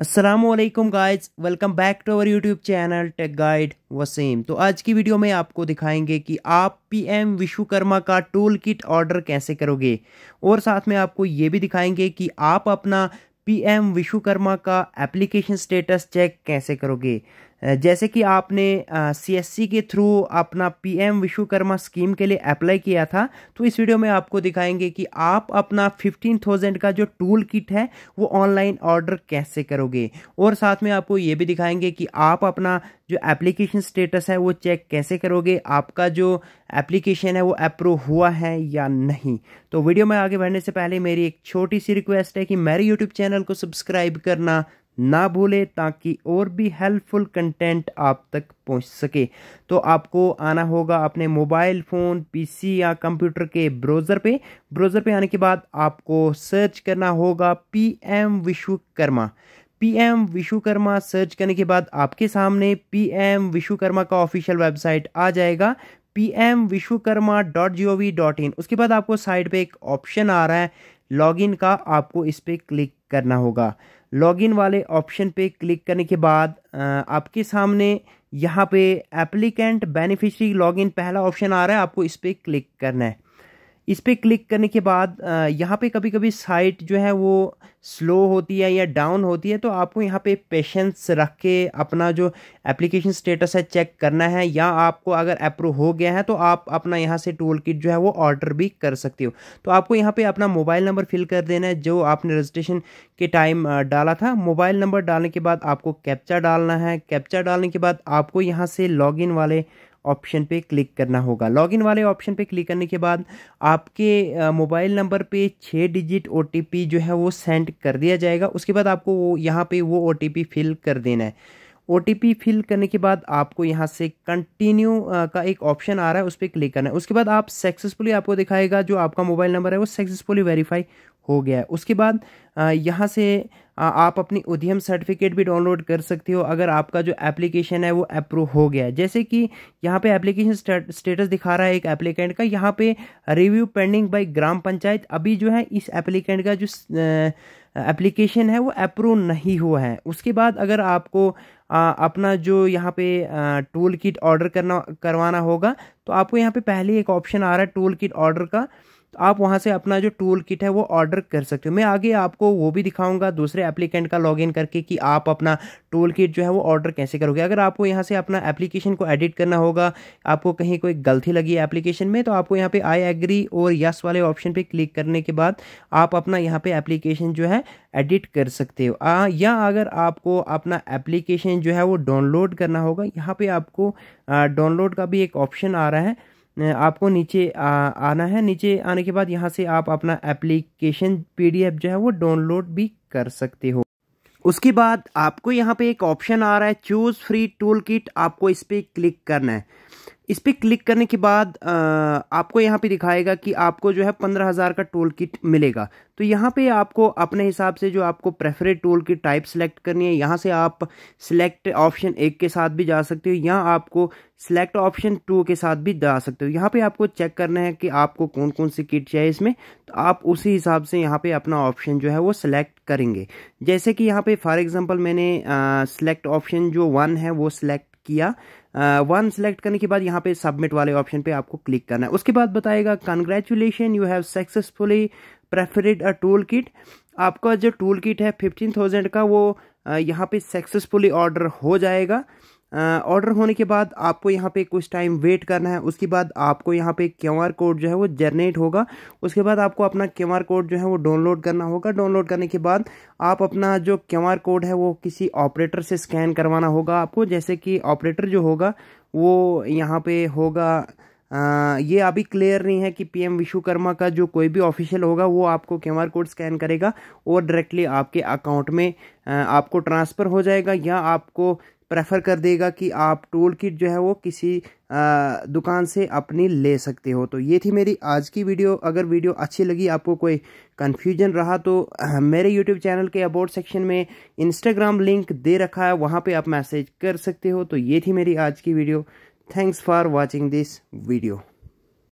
Aslam guys welcome back to our YouTube channel tech guide Waseem तो आज की वीडियो में आपको दिखाएंगे कि आप पीएम विश्वकर्मा का टूल किट ऑर्डर कैसे करोगे और साथ में आपको ये भी दिखाएंगे कि आप अपना पीएम विश्वकर्मा का एप्लीकेशन स्टेटस चेक कैसे करोगे जैसे कि आपने सी के थ्रू अपना पीएम विश्वकर्मा स्कीम के लिए अप्लाई किया था तो इस वीडियो में आपको दिखाएंगे कि आप अपना फिफ्टीन थाउजेंड का जो टूल किट है वो ऑनलाइन ऑर्डर कैसे करोगे और साथ में आपको ये भी दिखाएंगे कि आप अपना जो एप्लीकेशन स्टेटस है वो चेक कैसे करोगे आपका जो एप्लीकेशन है वो अप्रूव हुआ है या नहीं तो वीडियो में आगे बढ़ने से पहले मेरी एक छोटी सी रिक्वेस्ट है कि मेरे यूट्यूब चैनल को सब्सक्राइब करना ना भूलें ताकि और भी हेल्पफुल कंटेंट आप तक पहुंच सके तो आपको आना होगा अपने मोबाइल फ़ोन पीसी या कंप्यूटर के ब्राउज़र पे ब्राउज़र पे आने के बाद आपको सर्च करना होगा PM Vishwakarma PM Vishwakarma search करने के बाद आपके सामने पीएम विश्वकर्मा का ऑफिशियल वेबसाइट आ जाएगा P M Vishwakarma dot G O V dot in उसके बाद आपको साइड पे एक ऑप्शन आ रहा है लॉगिन का आपको इस पर क्लिक करना होगा लॉगिन वाले ऑप्शन पे क्लिक करने के बाद आपके सामने यहाँ पे एप्लीकेंट बेनिफिशरी लॉगिन पहला ऑप्शन आ रहा है आपको इस पर क्लिक करना है इस पर क्लिक करने के बाद यहाँ पे कभी कभी साइट जो है वो स्लो होती है या डाउन होती है तो आपको यहाँ पे पेशेंस रख के अपना जो एप्लीकेशन स्टेटस है चेक करना है या आपको अगर अप्रूव हो गया है तो आप अपना यहाँ से टूल किट जो है वो ऑर्डर भी कर सकते हो तो आपको यहाँ पे अपना मोबाइल नंबर फिल कर देना है जो आपने रजिस्ट्रेशन के टाइम डाला था मोबाइल नंबर डालने के बाद आपको कैप्चा डालना है कैप्चा डालने के बाद आपको यहाँ से लॉग वाले ऑप्शन पे क्लिक करना होगा लॉगिन वाले ऑप्शन पे क्लिक करने के बाद आपके मोबाइल नंबर पे छः डिजिट ओ जो है वो सेंड कर दिया जाएगा उसके बाद आपको वो यहाँ पर वो ओ फिल कर देना है ओ फिल करने के बाद आपको यहाँ से कंटिन्यू का एक ऑप्शन आ रहा है उस पर क्लिक करना है उसके बाद आप सक्सेसफुली आपको दिखाएगा जो आपका मोबाइल नंबर है वो सक्सेसफुली वेरीफाई हो गया है उसके बाद यहाँ से आप अपनी उद्यम सर्टिफिकेट भी डाउनलोड कर सकते हो अगर आपका जो एप्लीकेशन है वो अप्रूव हो गया है जैसे कि यहाँ पे एप्लीकेशन स्टेटस दिखा रहा है एक एप्लीकेंट का यहाँ पे review pending by Gram Panchayat अभी जो है इस एप्लीकेंट का जो एप्लीकेशन है वो अप्रूव नहीं हुआ है उसके बाद अगर आपको आ, अपना जो यहाँ पे टूल किट ऑर्डर करना करवाना होगा तो आपको यहाँ पे पहले एक ऑप्शन आ रहा है टूल किट ऑर्डर का तो आप वहाँ से अपना जो टूल किट है वो ऑर्डर कर सकते हो मैं आगे आपको वो भी दिखाऊंगा दूसरे एप्लीकेंट का लॉगिन करके कि आप अपना टूल किट जो है वो ऑर्डर कैसे करोगे अगर आपको यहाँ से अपना एप्लीकेशन को एडिट करना होगा आपको कहीं कोई गलती लगी एप्लीकेशन में तो आपको यहाँ पर आई एग्री और यस वाले ऑप्शन पर क्लिक करने के बाद आप अपना यहाँ पर एप्लीकेशन जो है एडिट कर सकते हो या अगर आपको अपना एप्लीकेशन जो है वो डाउनलोड करना होगा यहाँ पे आपको डाउनलोड का भी एक ऑप्शन आ रहा है आपको नीचे आ, आना है नीचे आने के बाद यहाँ से आप अपना एप्लीकेशन पीडीएफ जो है वो डाउनलोड भी कर सकते हो उसके बाद आपको यहाँ पे एक ऑप्शन आ रहा है चूज़ फ्री टूल किट आपको इस पर क्लिक करना है इस पर क्लिक करने के बाद आपको यहाँ पे दिखाएगा कि आपको जो है पंद्रह हज़ार का टोल किट मिलेगा तो यहाँ पे आपको अपने हिसाब से जो आपको प्रेफरेड टोल की टाइप सेलेक्ट करनी है यहाँ से आप सिलेक्ट ऑप्शन एक के साथ भी जा सकते हो या आपको सिलेक्ट ऑप्शन टू के साथ भी जा सकते हो यहाँ पे आपको चेक करना है कि आपको कौन कौन सी किट चाहिए इसमें तो आप उसी हिसाब से यहाँ पे अपना ऑप्शन जो है वो सिलेक्ट करेंगे जैसे कि यहाँ पे फॉर एग्जाम्पल मैंने सिलेक्ट ऑप्शन जो वन है वो सिलेक्ट किया वन सेलेक्ट करने के बाद यहाँ पे सबमिट वाले ऑप्शन पे आपको क्लिक करना है उसके बाद बताएगा congratulation you have successfully preferred a tool kit आपका जो टूल किट है फिफ्टीन थाउजेंड का वो यहाँ पे सक्सेसफुली ऑर्डर हो जाएगा ऑर्डर होने के बाद आपको यहाँ पे कुछ टाइम वेट करना है उसके बाद आपको यहाँ पे क्यू आर कोड जो है वो जनरेट होगा उसके बाद आपको अपना क्यू आर कोड जो है वो डाउनलोड करना होगा डाउनलोड करने के बाद आप अपना जो क्यू आर कोड है वो किसी ऑपरेटर से स्कैन करवाना होगा आपको जैसे कि ऑपरेटर जो होगा वो यहाँ पे होगा आ, ये अभी क्लियर नहीं है कि पीएम विश्वकर्मा का जो कोई भी ऑफिशियल होगा वो आपको क्यू आर कोड स्कैन करेगा और डायरेक्टली आपके अकाउंट में आ, आपको ट्रांसफ़र हो जाएगा या आपको प्रेफर कर देगा कि आप टूल किट जो है वो किसी आ, दुकान से अपनी ले सकते हो तो ये थी मेरी आज की वीडियो अगर वीडियो अच्छी लगी आपको कोई कन्फ्यूजन रहा तो मेरे यूट्यूब चैनल के अबाउट सेक्शन में इंस्टाग्राम लिंक दे रखा है वहाँ पे आप मैसेज कर सकते हो तो ये थी मेरी आज की video thanks for watching this video